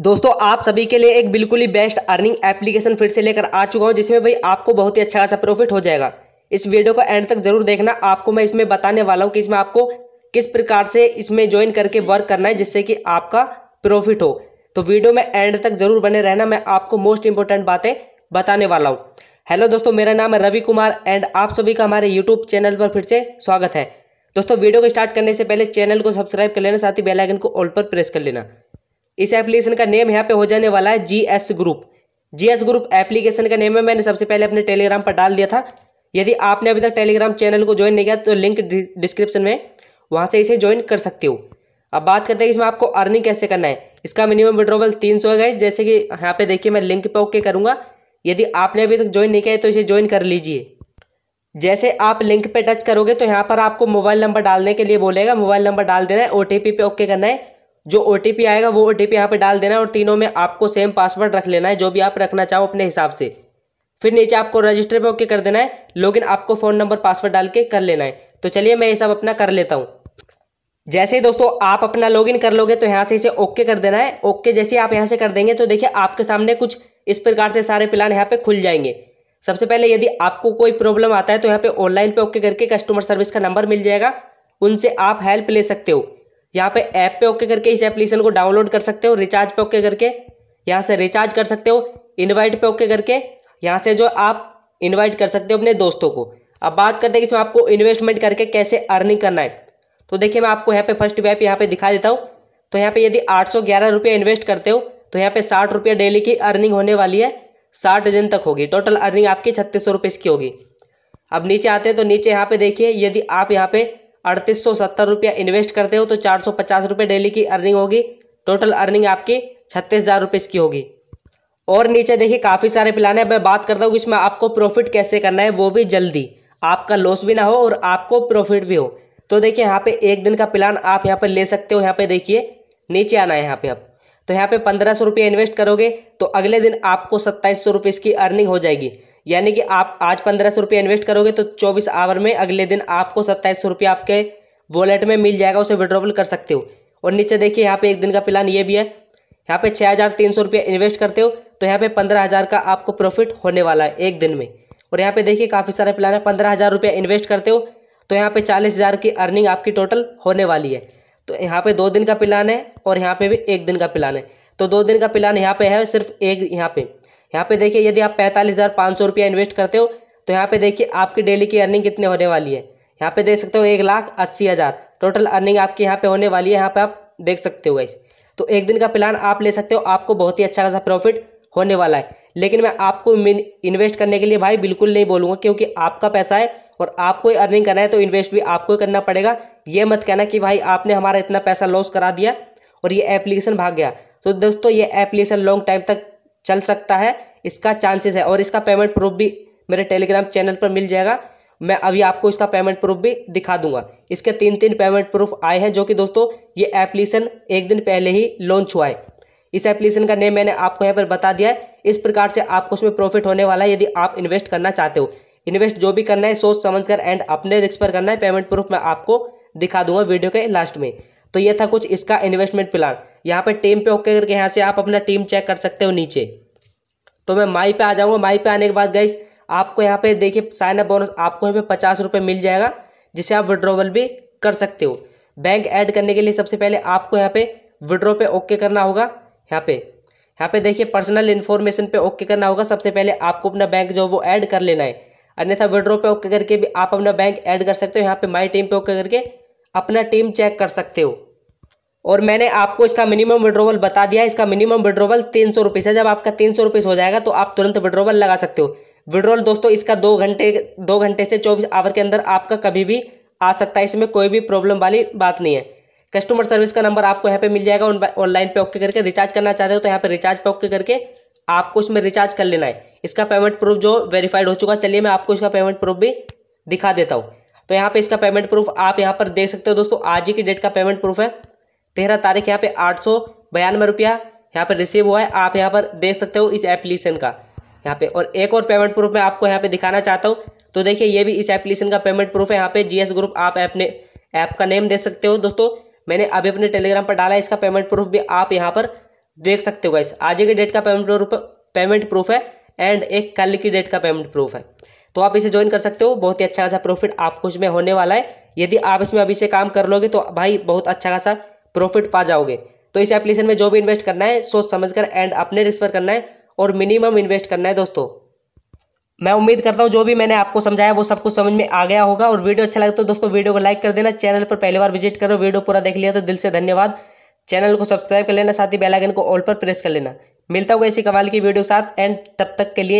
दोस्तों आप सभी के लिए एक बिल्कुल ही बेस्ट अर्निंग एप्लीकेशन फिर से लेकर आ चुका हूं जिसमें भाई आपको बहुत ही अच्छा खासा प्रॉफिट हो जाएगा इस वीडियो को एंड तक जरूर देखना आपको मैं इसमें बताने वाला हूं कि इसमें आपको किस प्रकार से इसमें ज्वाइन करके वर्क करना है जिससे कि आपका प्रॉफिट हो तो वीडियो में एंड तक जरूर बने रहना मैं आपको मोस्ट इंपॉर्टेंट बातें बताने वाला हूँ हेलो दोस्तों मेरा नाम है रवि कुमार एंड आप सभी का हमारे यूट्यूब चैनल पर फिर से स्वागत है दोस्तों वीडियो को स्टार्ट करने से पहले चैनल को सब्सक्राइब कर लेना साथ ही बेलाइकन को ऑल पर प्रेस कर लेना इस एप्लीकेशन का नेम यहाँ पे हो जाने वाला है G S group G S group application का नेम है मैंने सबसे पहले अपने टेलीग्राम पर डाल दिया था यदि आपने अभी तक टेलीग्राम चैनल को ज्वाइन नहीं किया तो लिंक डिस्क्रिप्शन में वहाँ से इसे ज्वाइन कर सकते हो अब बात करते हैं इसमें आपको अर्निंग कैसे करना है इसका मिनिमम विड्रोवल तीन सौ है जैसे कि यहाँ पे देखिए मैं लिंक पे ओके करूँगा यदि आपने अभी तक ज्वाइन नहीं किया है तो इसे ज्वाइन कर लीजिए जैसे आप लिंक पे टच करोगे तो यहाँ पर आपको मोबाइल नंबर डालने के लिए बोलेगा मोबाइल नंबर डाल देना है ओ पे ओके करना है जो ओ आएगा वो ओ टी यहाँ पर डाल देना है और तीनों में आपको सेम पासवर्ड रख लेना है जो भी आप रखना चाहो अपने हिसाब से फिर नीचे आपको रजिस्टर पे ओके कर देना है लॉगिन आपको फ़ोन नंबर पासवर्ड डाल के कर लेना है तो चलिए मैं ये सब अपना कर लेता हूँ जैसे ही दोस्तों आप अपना लॉगिन कर लोगे तो यहाँ से इसे ओके कर देना है ओके जैसे ही आप यहाँ से कर देंगे तो देखिए आपके सामने कुछ इस प्रकार से सारे प्लान यहाँ पे खुल जाएंगे सबसे पहले यदि आपको कोई प्रॉब्लम आता है तो यहाँ पे ऑनलाइन पे ओके करके कस्टमर सर्विस का नंबर मिल जाएगा उनसे आप हेल्प ले सकते हो यहाँ पे ऐप पे ओके करके इस एप्लीकेशन को डाउनलोड कर सकते हो रिचार्ज पे ओके करके यहाँ से रिचार्ज कर सकते हो इनवाइट पे ओके करके यहाँ से जो आप इनवाइट कर सकते हो अपने दोस्तों को अब बात करते हैं कि इसमें आपको इन्वेस्टमेंट करके कैसे अर्निंग करना है तो देखिए मैं आपको यहाँ पे फर्स्ट वेप यहाँ पे दिखा देता हूँ तो यहाँ पे यदि आठ सौ ग्यारह रुपये इन्वेस्ट करते हो तो यहाँ पे साठ रुपया डेली की अर्निंग होने वाली है साठ दिन तक होगी टोटल अर्निंग आपकी छत्तीस सौ रुपये इसकी होगी अब नीचे आते हैं तो नीचे यहाँ पे देखिए यदि आप यहाँ पे अड़तीस सौ सत्तर रुपया इन्वेस्ट करते हो तो चार सौ पचास रुपये डेली की अर्निंग होगी टोटल अर्निंग आपकी छत्तीस हज़ार रुपये इसकी होगी और नीचे देखिए काफ़ी सारे प्लान है मैं बात करता हूँ कि इसमें आपको प्रॉफिट कैसे करना है वो भी जल्दी आपका लॉस भी ना हो और आपको प्रॉफिट भी हो तो देखिए यहाँ पे एक दिन का प्लान आप यहाँ पर ले सकते हो यहाँ पे देखिए नीचे आना है यहाँ पे आप तो यहाँ पे पंद्रह सौ रुपये इन्वेस्ट करोगे तो अगले दिन आपको सत्ताईस सौ रुपये इसकी अर्निंग हो जाएगी यानी कि आप आज पंद्रह सौ रुपये इन्वेस्ट करोगे तो चौबीस आवर में अगले दिन आपको सत्ताईस सौ रुपये आपके वॉलेट में मिल जाएगा उसे विड्रॉवल कर सकते हो और नीचे देखिए यहाँ पे एक दिन का प्लान ये भी है यहाँ पे छः हज़ार तीन सौ रुपये इन्वेस्ट करते हो तो यहाँ पे पंद्रह हज़ार का आपको प्रॉफिट होने वाला है एक दिन में और यहाँ पे देखिए काफ़ी सारे प्लान है पंद्रह हज़ार रुपये इन्वेस्ट करते हो तो यहाँ पे चालीस हज़ार की अर्निंग आपकी टोटल होने वाली है तो यहाँ पे दो दिन का प्लान है और यहाँ पे भी एक दिन का प्लान है तो दो दिन का प्लान यहाँ पे है सिर्फ एक यहाँ पे यहाँ पे देखिए यदि आप पैंतालीस हज़ार पाँच सौ रुपया इन्वेस्ट करते हो तो यहाँ पे देखिए आपकी डेली की अर्निंग कितने होने वाली है यहाँ पे देख सकते हो एक लाख अस्सी हज़ार टोटल अर्निंग आपकी यहाँ पे होने वाली है यहाँ पे आप देख सकते हो गाइस तो एक दिन का प्लान आप ले सकते हो आपको बहुत ही अच्छा खासा प्रॉफिट होने वाला है लेकिन मैं आपको इन्वेस्ट करने के लिए भाई बिल्कुल नहीं बोलूँगा क्योंकि आपका पैसा है और आपको ही अर्निंग करना है तो इन्वेस्ट भी आपको ही करना पड़ेगा ये मत कहना कि भाई आपने हमारा इतना पैसा लॉस करा दिया और ये एप्लीकेशन भाग गया तो दोस्तों ये एप्लीकेशन लॉन्ग टाइम तक चल सकता है इसका चांसेस है और इसका पेमेंट प्रूफ भी मेरे टेलीग्राम चैनल पर मिल जाएगा मैं अभी आपको इसका पेमेंट प्रूफ भी दिखा दूंगा इसके तीन तीन पेमेंट प्रूफ आए हैं जो कि दोस्तों ये एप्लीकेशन एक दिन पहले ही लॉन्च हुआ है इस एप्लीकेशन का नेम मैंने आपको यहाँ पर बता दिया है इस प्रकार से आपको उसमें प्रॉफिट होने वाला है यदि आप इन्वेस्ट करना चाहते हो इन्वेस्ट जो भी करना है सोच समझ कर एंड अपने रिक्स पर करना है पेमेंट प्रूफ मैं आपको दिखा दूंगा वीडियो के लास्ट में तो ये था कुछ इसका इन्वेस्टमेंट प्लान यहाँ पे टीम पे ओके करके यहाँ से आप अपना टीम चेक कर सकते हो नीचे तो मैं माई पे आ जाऊँगा माई पे आने के बाद गई आपको यहाँ पे देखिए साइन अप बोनस आपको यहाँ पे पचास रुपये मिल जाएगा जिसे आप विड्रोवल भी कर सकते हो बैंक ऐड करने के लिए सबसे पहले आपको यहाँ पे विड्रॉ पे ओके करना होगा यहाँ पे यहाँ पे देखिए पर्सनल इन्फॉर्मेशन पे ओके करना होगा सबसे पहले आपको अपना बैंक जो वो ऐड कर लेना है अन्यथा विड्रो पे ओके करके भी आप अपना बैंक ऐड कर सकते हो यहाँ पे माई टीम पे ओके करके अपना टीम चेक कर सकते हो और मैंने आपको इसका मिनिमम विड्रोवल बता दिया है इसका मिनिमम विड्रोवल तीन सौ रुपीज़ है जब आपका तीन सौ रुपीज़ हो जाएगा तो आप तुरंत विड्रोवल लगा सकते हो विड्रोवल दोस्तों इसका दो घंटे दो घंटे से चौबीस आवर के अंदर आपका कभी भी आ सकता है इसमें कोई भी प्रॉब्लम वाली बात नहीं है कस्टमर सर्विस का नंबर आपको यहाँ पर मिल जाएगा ऑनलाइन पे ओके करके रिचार्ज करना चाहते हो तो यहाँ पर रिचार्ज पे ओके करके आपको इसमें रिचार्ज कर लेना है इसका पेमेंट प्रूफ जो वेरीफाइड हो चुका चलिए मैं आपको इसका पेमेंट प्रूफ भी दिखा देता हूँ तो यहाँ पे इसका पेमेंट प्रूफ आप यहाँ पर देख सकते हो दोस्तों आज ही की डेट का पेमेंट प्रूफ है तेरह तारीख यहाँ पे आठ सौ बयानवे रुपया यहाँ पर रिसीव हुआ है आप यहाँ पर देख सकते हो इस एप्लीकेशन का यहाँ पे और एक और पेमेंट प्रूफ मैं आपको यहाँ पे दिखाना चाहता हूँ तो देखिए ये भी इस एप्लीकेशन का पेमेंट प्रूफ है यहाँ पे जीएस ग्रुप आप अपने ऐप का नेम देख सकते हो दोस्तों मैंने अभी अपने टेलीग्राम पर डाला है इसका पेमेंट प्रूफ भी आप यहाँ पर देख सकते हो गाइस आज के डेट का पेमेंट प्रूफ पेमेंट प्रूफ है एंड एक कल की डेट का पेमेंट प्रूफ है तो आप इसे ज्वाइन कर सकते हो बहुत ही अच्छा खासा प्रॉफिट आपको इसमें होने वाला है यदि आप इसमें अभी से काम कर लोगे तो भाई बहुत अच्छा खासा प्रॉफिट पा जाओगे तो इस एप्लीकेशन में जो भी इन्वेस्ट करना है सोच समझ कर एंड अपने रिस्क पर करना है और मिनिमम इन्वेस्ट करना है दोस्तों मैं उम्मीद करता हूं जो भी मैंने आपको समझाया वो सब कुछ समझ में आ गया होगा और वीडियो अच्छा लगता तो दोस्तों वीडियो को लाइक कर देना चैनल पर पहली बार विजिट करो वीडियो पूरा देख लिया तो दिल से धन्यवाद चैनल को सब्सक्राइब कर लेना साथ ही बेलाइकन को ऑल पर प्रेस कर लेना मिलता होगा इसी कमाल की वीडियो के साथ एंड तब तक के लिए